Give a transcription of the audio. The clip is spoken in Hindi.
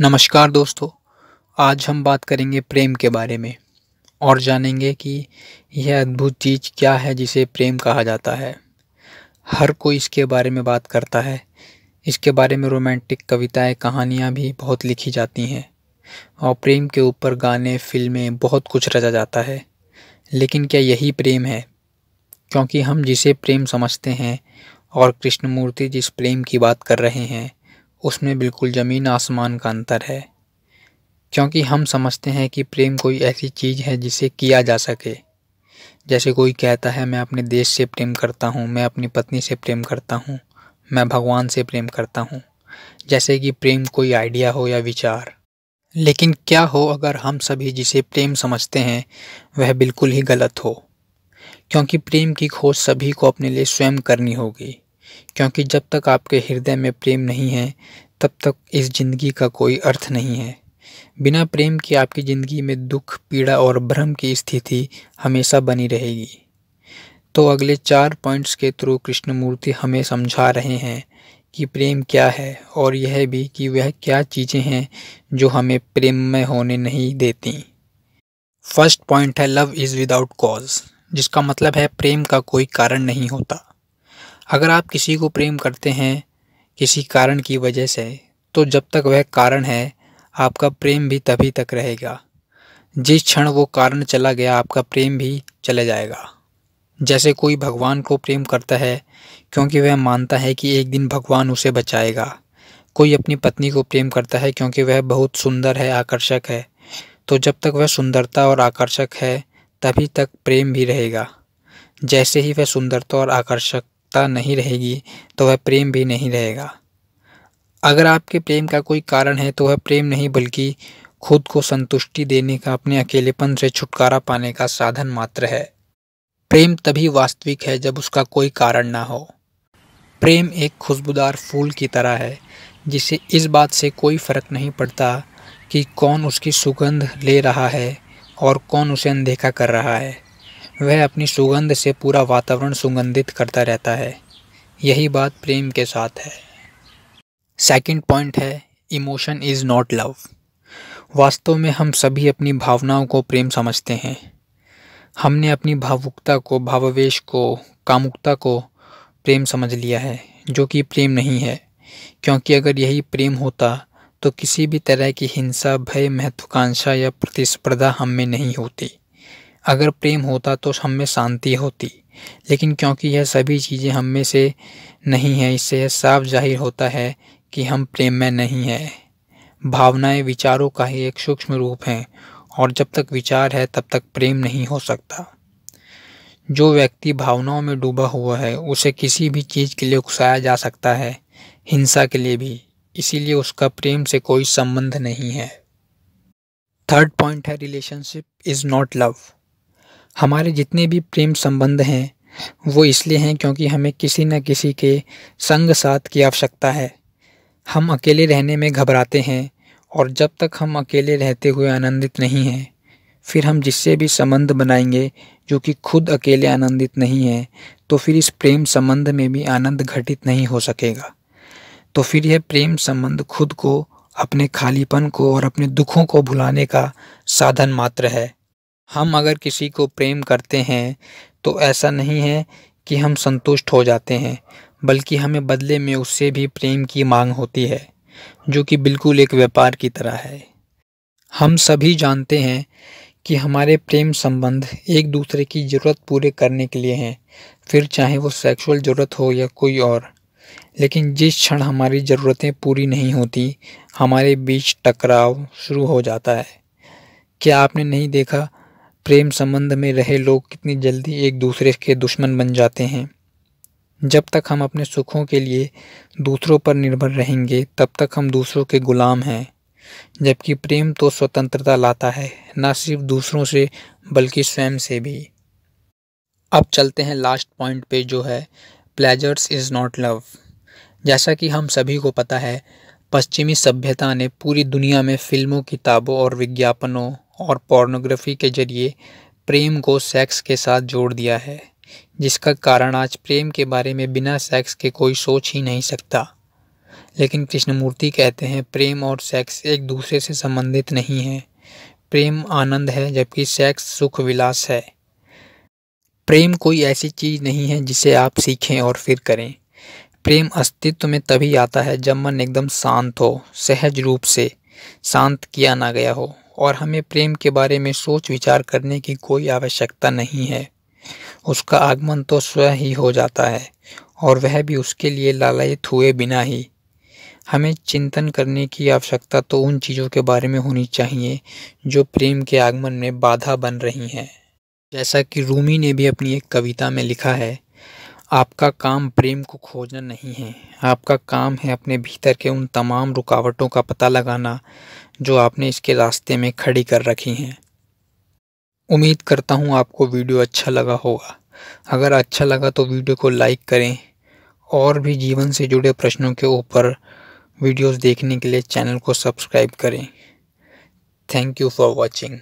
नमस्कार दोस्तों आज हम बात करेंगे प्रेम के बारे में और जानेंगे कि यह अद्भुत चीज़ क्या है जिसे प्रेम कहा जाता है हर कोई इसके बारे में बात करता है इसके बारे में रोमांटिक कविताएं कहानियाँ भी बहुत लिखी जाती हैं और प्रेम के ऊपर गाने फिल्में बहुत कुछ रचा जाता है लेकिन क्या यही प्रेम है क्योंकि हम जिसे प्रेम समझते हैं और कृष्णमूर्ति जिस प्रेम की बात कर रहे हैं उसमें बिल्कुल ज़मीन आसमान का अंतर है क्योंकि हम समझते हैं कि प्रेम कोई ऐसी चीज़ है जिसे किया जा सके जैसे कोई कहता है मैं अपने देश से प्रेम करता हूँ मैं अपनी पत्नी से प्रेम करता हूँ मैं भगवान से प्रेम करता हूँ जैसे कि प्रेम कोई आइडिया हो या विचार लेकिन क्या हो अगर हम सभी जिसे प्रेम समझते हैं वह बिल्कुल ही गलत हो क्योंकि प्रेम की खोज सभी को अपने लिए स्वयं करनी होगी क्योंकि जब तक आपके हृदय में प्रेम नहीं है तब तक इस ज़िंदगी का कोई अर्थ नहीं है बिना प्रेम के आपकी ज़िंदगी में दुख पीड़ा और भ्रम की स्थिति हमेशा बनी रहेगी तो अगले चार पॉइंट्स के थ्रू कृष्णमूर्ति हमें समझा रहे हैं कि प्रेम क्या है और यह भी कि वह क्या चीज़ें हैं जो हमें प्रेम में होने नहीं देती फर्स्ट पॉइंट है लव इज़ विदाउट कॉज जिसका मतलब है प्रेम का कोई कारण नहीं होता अगर आप किसी को प्रेम करते हैं किसी कारण की वजह से तो जब तक वह कारण है आपका प्रेम भी तभी तक रहेगा जिस क्षण वो कारण चला गया आपका प्रेम भी चले जाएगा जैसे कोई भगवान को प्रेम करता है क्योंकि वह मानता है कि एक दिन भगवान उसे बचाएगा कोई अपनी पत्नी को प्रेम करता है क्योंकि वह बहुत सुंदर है आकर्षक है तो जब तक वह सुंदरता और आकर्षक है तभी तक प्रेम भी रहेगा जैसे ही वह सुंदरता और आकर्षक ता नहीं रहेगी तो वह प्रेम भी नहीं रहेगा अगर आपके प्रेम का कोई कारण है तो वह प्रेम नहीं बल्कि खुद को संतुष्टि देने का अपने अकेलेपन से छुटकारा पाने का साधन मात्र है प्रेम तभी वास्तविक है जब उसका कोई कारण ना हो प्रेम एक खुशबूदार फूल की तरह है जिसे इस बात से कोई फर्क नहीं पड़ता कि कौन उसकी सुगंध ले रहा है और कौन उसे अनदेखा कर रहा है वह अपनी सुगंध से पूरा वातावरण सुगंधित करता रहता है यही बात प्रेम के साथ है सेकंड पॉइंट है इमोशन इज़ नॉट लव वास्तव में हम सभी अपनी भावनाओं को प्रेम समझते हैं हमने अपनी भावुकता को भावावेश को कामुकता को प्रेम समझ लिया है जो कि प्रेम नहीं है क्योंकि अगर यही प्रेम होता तो किसी भी तरह की हिंसा भय महत्वाकांक्षा या प्रतिस्पर्धा हम में नहीं होती अगर प्रेम होता तो हम में शांति होती लेकिन क्योंकि यह सभी चीज़ें हम में से नहीं हैं इससे यह साफ जाहिर होता है कि हम प्रेम में नहीं हैं भावनाएं विचारों का ही एक सूक्ष्म रूप हैं और जब तक विचार है तब तक प्रेम नहीं हो सकता जो व्यक्ति भावनाओं में डूबा हुआ है उसे किसी भी चीज़ के लिए उकसाया जा सकता है हिंसा के लिए भी इसीलिए उसका प्रेम से कोई संबंध नहीं है थर्ड पॉइंट है रिलेशनशिप इज़ नॉट लव हमारे जितने भी प्रेम संबंध हैं वो इसलिए हैं क्योंकि हमें किसी न किसी के संग साथ की आवश्यकता है हम अकेले रहने में घबराते हैं और जब तक हम अकेले रहते हुए आनंदित नहीं हैं फिर हम जिससे भी संबंध बनाएंगे जो कि खुद अकेले आनंदित नहीं है तो फिर इस प्रेम संबंध में भी आनंद घटित नहीं हो सकेगा तो फिर यह प्रेम संबंध खुद को अपने खालीपन को और अपने दुखों को भुलाने का साधन मात्र है हम अगर किसी को प्रेम करते हैं तो ऐसा नहीं है कि हम संतुष्ट हो जाते हैं बल्कि हमें बदले में उससे भी प्रेम की मांग होती है जो कि बिल्कुल एक व्यापार की तरह है हम सभी जानते हैं कि हमारे प्रेम संबंध एक दूसरे की ज़रूरत पूरे करने के लिए हैं फिर चाहे वो सेक्सुअल ज़रूरत हो या कोई और लेकिन जिस क्षण हमारी ज़रूरतें पूरी नहीं होती हमारे बीच टकराव शुरू हो जाता है क्या आपने नहीं देखा प्रेम संबंध में रहे लोग कितनी जल्दी एक दूसरे के दुश्मन बन जाते हैं जब तक हम अपने सुखों के लिए दूसरों पर निर्भर रहेंगे तब तक हम दूसरों के गुलाम हैं जबकि प्रेम तो स्वतंत्रता लाता है न सिर्फ दूसरों से बल्कि स्वयं से भी अब चलते हैं लास्ट पॉइंट पे जो है प्लेजर्स इज़ नॉट लव जैसा कि हम सभी को पता है पश्चिमी सभ्यता ने पूरी दुनिया में फ़िल्मों किताबों और विज्ञापनों और पोर्नोग्राफी के जरिए प्रेम को सेक्स के साथ जोड़ दिया है जिसका कारण आज प्रेम के बारे में बिना सेक्स के कोई सोच ही नहीं सकता लेकिन कृष्णमूर्ति कहते हैं प्रेम और सेक्स एक दूसरे से संबंधित नहीं है प्रेम आनंद है जबकि सेक्स सुख विलास है प्रेम कोई ऐसी चीज़ नहीं है जिसे आप सीखें और फिर करें प्रेम अस्तित्व में तभी आता है जब मन एकदम शांत हो सहज रूप से शांत किया ना गया हो और हमें प्रेम के बारे में सोच विचार करने की कोई आवश्यकता नहीं है उसका आगमन तो स्वयं ही हो जाता है और वह भी उसके लिए लालयित हुए बिना ही हमें चिंतन करने की आवश्यकता तो उन चीज़ों के बारे में होनी चाहिए जो प्रेम के आगमन में बाधा बन रही हैं जैसा कि रूमी ने भी अपनी एक कविता में लिखा है आपका काम प्रेम को खोजना नहीं है आपका काम है अपने भीतर के उन तमाम रुकावटों का पता लगाना जो आपने इसके रास्ते में खड़ी कर रखी हैं उम्मीद करता हूँ आपको वीडियो अच्छा लगा होगा अगर अच्छा लगा तो वीडियो को लाइक करें और भी जीवन से जुड़े प्रश्नों के ऊपर वीडियोस देखने के लिए चैनल को सब्सक्राइब करें थैंक यू फॉर वॉचिंग